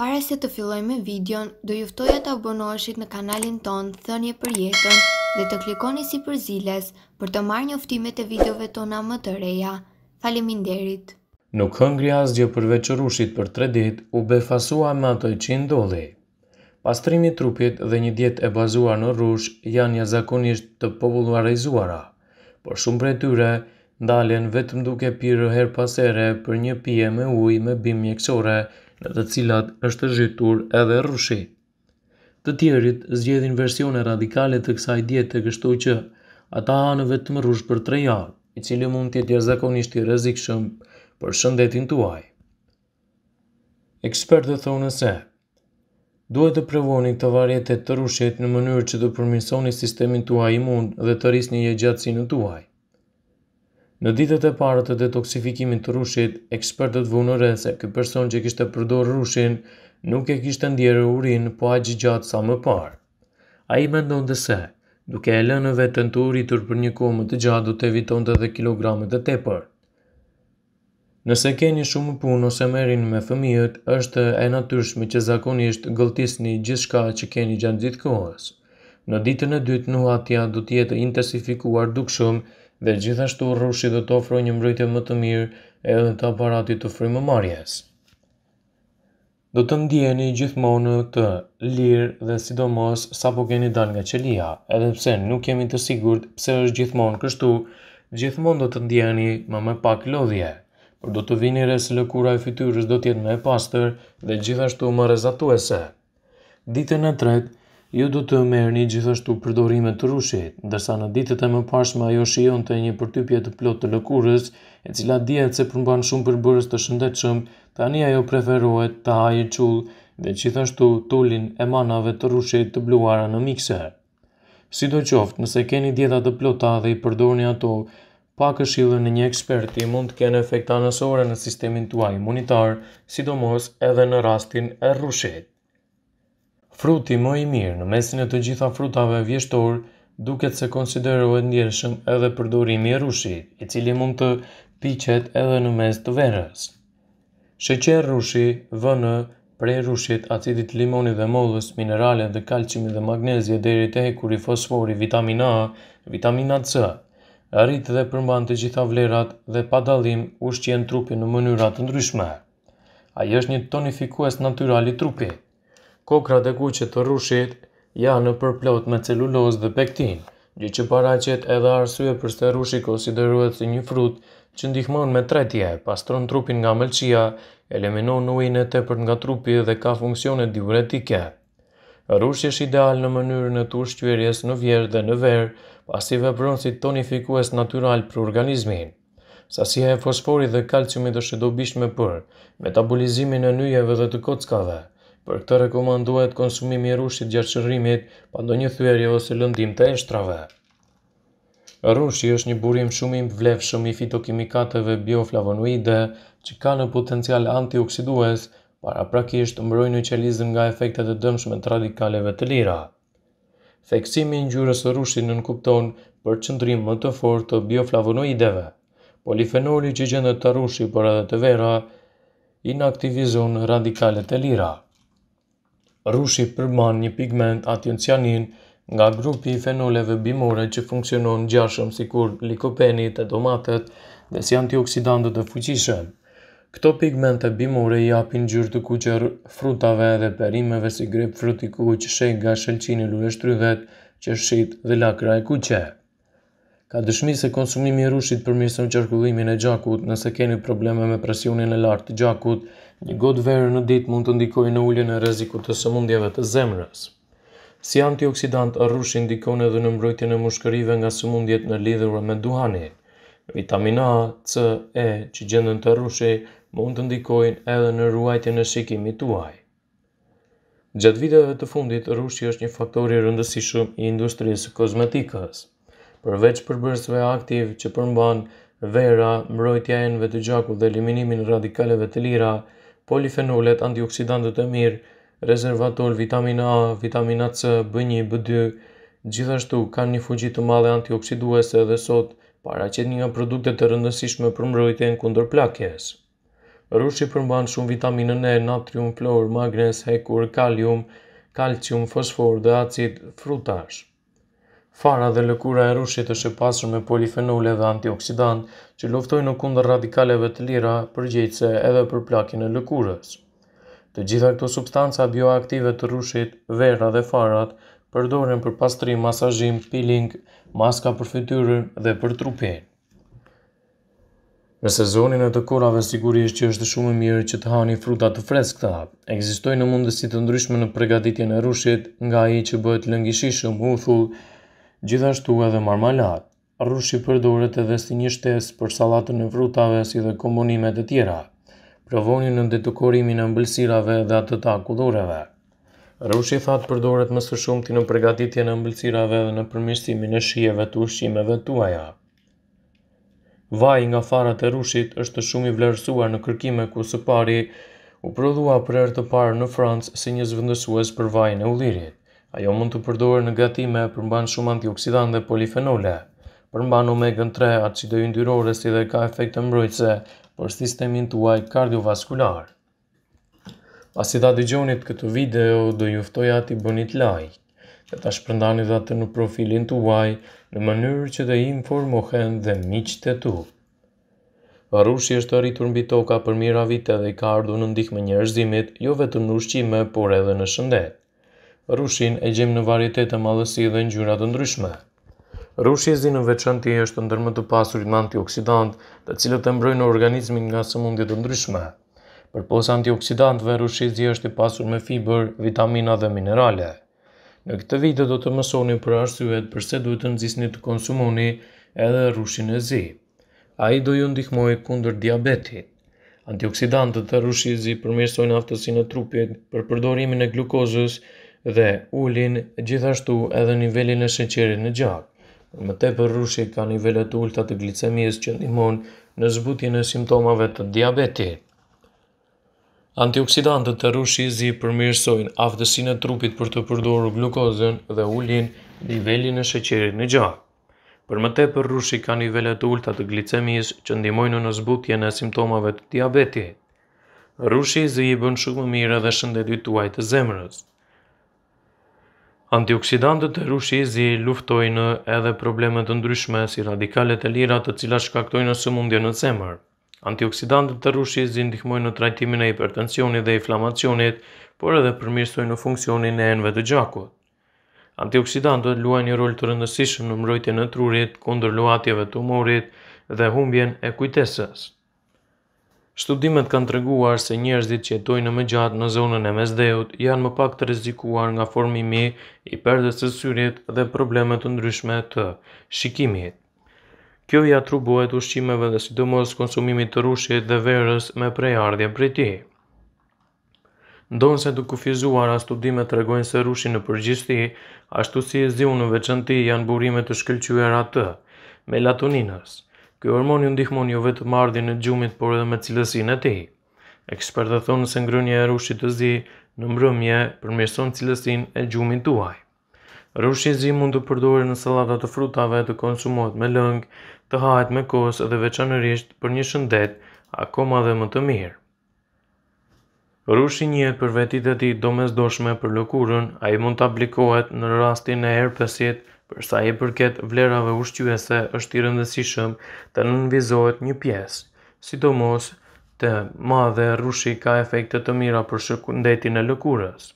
Para se të filloj me videon, do juftoja të abonoheshit në kanalin ton Thënje për jetën dhe të klikoni si për ziles për të marrë njoftimet e videove tona më të reja. Faleminderit! Nuk hëngri asgjë përveqërushit për tre dit, u befasua me atoj që ndolli. Pastrimi trupit dhe një diet e bazuar në rush janë një zakonisht të povulluarizuara, por shumë për e tyre ndaljen vetëm duke pirë her pasere për një pje me uj me bim mjekësore në të cilat është zhytur edhe rrushi. Të tjerit zgjedhin versione radikale të kësaj djetë të kështu që ata hanë të më rrush për tre javë, i cili mund të tjetë zakonisht i rrezikshëm shumë për shëndetin të uaj. Ekspertë thonë nëse, duhet të prevoni të varjetet të rrushet në mënyrë që të përmisoni sistemin të uaj dhe të rrisni e tuaj. të uaj. Në ditët e parë të detoksifikimit të rushit, ekspertët vënëre se këtë person që kishtë përdorë rushin nuk e kishtë ndjerë urin po a gjatë sa më parë. A i mendon dhe se, duke e lënëve të të uritur për një komë të gjatë du të eviton të dhe kilogramet të tepër. Nëse keni shumë punë ose merin me fëmijët, është e natyrshme që zakonisht gëltisni gjithë që keni gjatë gjithë kohës. Në ditën e dytë nuhatja du tjetë intensifikuar dukshëm, dhe gjithashtu rrushi do të ofroj një mbrojtje më të mirë edhe të aparatit të frimë marjes. Do të ndjeni gjithmonë të lirë dhe sidomos sa po keni dal nga qelia, edhe pse nuk jemi të sigurt pse është gjithmonë kështu, gjithmonë do të ndjeni më me pak lodhje, por do të vini re lëkura e fytyrës do të jetë më e pastër dhe gjithashtu më rrezatuese. Ditën e tretë, ju du të merë gjithashtu përdorime të rushit, ndërsa në ditët e më pashma ajo shion të një përtypje të plot të lëkurës, e cila djetë se përmban shumë përbërës të shëndetëshëm, tani ajo preferohet të hajë qullë dhe gjithashtu tullin e manave të rushit të bluara në mikse. Si do qoftë, nëse keni djetat të plota dhe i përdorni ato, pa këshillën në një eksperti mund të kene efekta nësore në sistemin tuaj imunitar, sidomos edhe në rastin e rushit. Fruti më i mirë në mesin e të gjitha frutave vjeshtor, duket se konsiderohet ndjershëm edhe për e rushit, i cili mund të piqet edhe në mes të verës. Sheqer rushi vënë prej rushit acidit limoni dhe mollës, minerale dhe kalqimi dhe magnezje deri të hekuri, fosfori, vitamina A, vitamina C. rritë dhe përmban të gjitha vlerat dhe pa dallim ushqen trupin në mënyra të ndryshme. Ai është një tonifikues natyral i trupit kokra dhe kuqet të rrushit janë në përplot me celulozë dhe pektin, gjë që para qëtë edhe arsue përste rrushit konsiderohet si një frut që ndihmon me tretje, pastron trupin nga mëlqia, eliminon ujin ujnë e tepër nga trupi dhe ka funksionet diuretike. Rushi është ideal në mënyrë në të ushqyërjes në vjerë dhe në verë, pasive pronsit tonifikues natural për organizmin. Sa si e fosforit dhe kalciumit është e me për, metabolizimin e nyjeve dhe të kockave. Për këtë rekomanduhet konsumimi i rrushit gjatë shërrimit, pa ndonjë thyerje ose lëndim të eshtrave. Rrushi është një burim shumë i vlefshëm i fitokimikateve bioflavonoide, që ka në potencial antioksidues, para prakisht mbrojnë në qelizën nga efektet e dëmshme të radikaleve të lira. Theksimi i ngjyrës së rushin në nënkupton për qëndrim më të fort të bioflavonoideve. Polifenoli që gjendet të rushi për edhe të vera, inaktivizon radikalet e lira rrushi përman një pigment atjoncianin nga grupi i fenoleve bimore që funksionon gjashëm si kur likopeni e domatet dhe si antioksidantët të fuqishëm. Këto pigmente bimore i apin gjyrë të kuqër frutave dhe perimeve si grep frut i kuqë, nga shelqini, lure që qeshit dhe lakra e kuqër. Ka dëshmi se konsumimi i rushit përmirëson qarkullimin e gjakut, nëse keni probleme me presionin e lartë të gjakut, një gotë verë në ditë mund të ndikojë në uljen e rrezikut të sëmundjeve të zemrës. Si antioksidant, rrushi ndikon edhe në mbrojtjen e mushkërive nga sëmundjet në lidhura me duhanin. Vitamina A, C, E që gjendën të rushi mund të ndikojnë edhe në ruajtjen e shikimit tuaj. Gjatë viteve të fundit, rrushi është një faktor i rëndësishëm i industrisë kozmetikës përveç përbërësve aktiv që përmban vera, mbrojtja enve të gjaku dhe eliminimin radikaleve të lira, polifenolet, antioksidantët e mirë, rezervator vitamina A, vitamina C, B1, B2, gjithashtu kanë një fugjit të male antioksiduese dhe sot para qëtë një nga produkte të rëndësishme për mbrojtjen kundër plakjes. Rushi përmban shumë vitaminën E, natrium, flor, magnes, hekur, kalium, kalcium, fosfor dhe acid frutash. Fara dhe lëkura e rushit është e pasur me polifenole dhe antioksidant që luftojnë në kundër radikaleve të lira për gjejtëse edhe për plakin e lëkurës. Të gjitha këto substanca bioaktive të rushit, vera dhe farat, përdoren për pastrim, masajim, peeling, maska për fytyrën dhe për trupin. Në sezonin e të korave sigurisht që është shumë mirë që të hani fruta të freskëta. Ekzistojnë mundësi të ndryshme në përgatitjen e rushit, nga ai që bëhet lëngishishëm, uthull, Gjithashtu edhe marmalat, rrushi përdoret edhe si një shtes për salatën e frutave si dhe kombonimet e tjera. Provoni në detukorimin e mbëlsirave dhe atë të akullureve. Rrushi fat përdoret më së shumti në përgatitje në mbëlsirave dhe në përmishtimin e shijeve të ushqimeve tuaja. Vaj nga farat e rushit është shumë i vlerësuar në kërkime ku së pari u prodhua për erë të parë në Francë si një zvëndësues për vajin e ullirit. Ajo mund të përdojë në gatime përmban shumë antioksidan dhe polifenole, përmban omegën 3, acido ndyrore si dhe ka efekte mbrojtëse për sistemin tuaj kardiovaskular. Pas i da gjonit këtë video, do juftoj ati bënit like, dhe ta shpërndani dhe atë në profilin tuaj, në mënyrë që dhe informohen dhe miqët e tu. Varushi është të rritur mbi toka për mira vite dhe i ka ardhur në ndihmë njerëzimit, jo vetëm në ushqime, por edhe në shëndet. Rushin e gjem në varitet të madhësi dhe ngjyra të ndryshme. Rushi e zi në veçanti është ndër më të pasurit në antioksidant, të cilët e mbrojnë organizmin nga sëmundjet të ndryshme. Për posë antioksidantve, rushi e zi është i pasur me fiber, vitamina dhe minerale. Në këtë video do të mësoni për arsyet përse duhet të nëzisni të konsumoni edhe rushin e zi. A i do ju ndihmoj kunder diabetit. Antioksidantët të rushi e zi përmjësojnë e trupit për përdorimin e glukozës, dhe ulin gjithashtu edhe nivelin e shëqerit në gjak. Më te për rushi ka nivellet ullta të glicemijës që ndimon në zbutjen e simptomave të diabeti. Antioksidantët të rushi zi përmirësojnë aftësin e trupit për të përdoru glukozën dhe ullin nivellin e shëqerit në gjak. Për më te për rushi ka nivellet ullta të glicemijës që ndimojnë në zbutjen e simptomave të diabeti. Rushi zi i bën shumë mire dhe shëndetit tuaj të zemrës. Antioksidantët e rushizi luftojnë edhe problemet të ndryshme si radikalet e lira të cilat shkaktojnë sëmundje në cemër. Antioksidantët e rushizi ndihmojnë në trajtimin e hipertensionit dhe inflamacionit, por edhe përmirsojnë në funksionin e enve të gjakut. Antioksidantët luajnë një rol të rëndësishëm në mbrojtjen e trurit kundër luatjeve të tumorit dhe humbjen e kujtesës. Studimet kanë të reguar se njerëzit që jetojnë në më gjatë në zonën e Mesdheut janë më pak të rezikuar nga formimi i përdes të syrit dhe problemet të ndryshme të shikimit. Kjo i atrubuet ushqimeve dhe sidomos konsumimit të rushit dhe verës me prejardhje për ti. Ndonë se të kufizuar a studimet të regojnë se rushin në përgjisti, ashtu si e në qënti janë burimet të shkëllqyera të melatoninës. Ky hormon ju ndihmon jo vetëm ardhin e gjumit, por edhe me cilësinë e tij. Ekspertët thonë se ngrënia e rushi të zi në mbrëmje përmirëson cilësinë e gjumit tuaj. Rushi zi mund të përdoret në sallata të frutave, të konsumohet me lëng, të hahet me kos dhe veçanërisht për një shëndet akoma dhe më të mirë. Rushi njëhet për vetit e ti me zdoshme për lëkurën, a i mund të aplikohet në rastin e herpesit, Për sa i përket vlerave ushqyese, është i rëndësishëm të nënvizohet një pjesë, sidomos të madhe rushi ka efekte të mira për shëkundetin e lëkurës.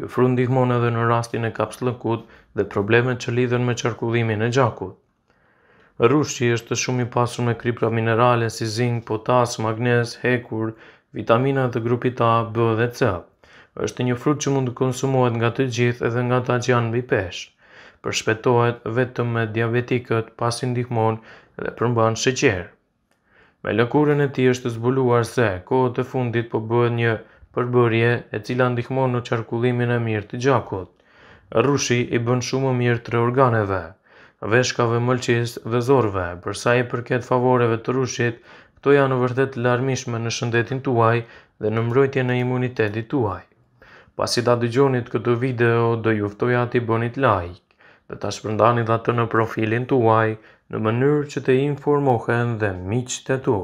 Ky fru ndihmon edhe në rastin e lëkut dhe problemet që lidhen me qarkullimin e gjakut. Rushi është shumë i pasur me kripra minerale si zinc, potas, magnez, hekur, vitamina të grupit A, B dhe C. Është një frut që mund të konsumohet nga të gjithë edhe nga ta që janë bëj peshë përshpetohet vetëm me diabetikët pasi ndihmon dhe përmban sheqer. Me lëkurën e ti është zbuluar se kohët të fundit po bëhet një përbërje e cila ndihmon në qarkullimin e mirë të gjakut. Rushi i bën shumë mirë tre organeve, veshkave mëlqis dhe zorve, përsa i përket favoreve të rushit, këto janë vërtet larmishme në shëndetin tuaj dhe në mbrojtje në imunitetit tuaj. Pasi da dëgjonit këtë video, do juftoja të i bënit like dhe ta shpërndani dhe atë në profilin të uaj në mënyrë që të informohen dhe miqët e tu.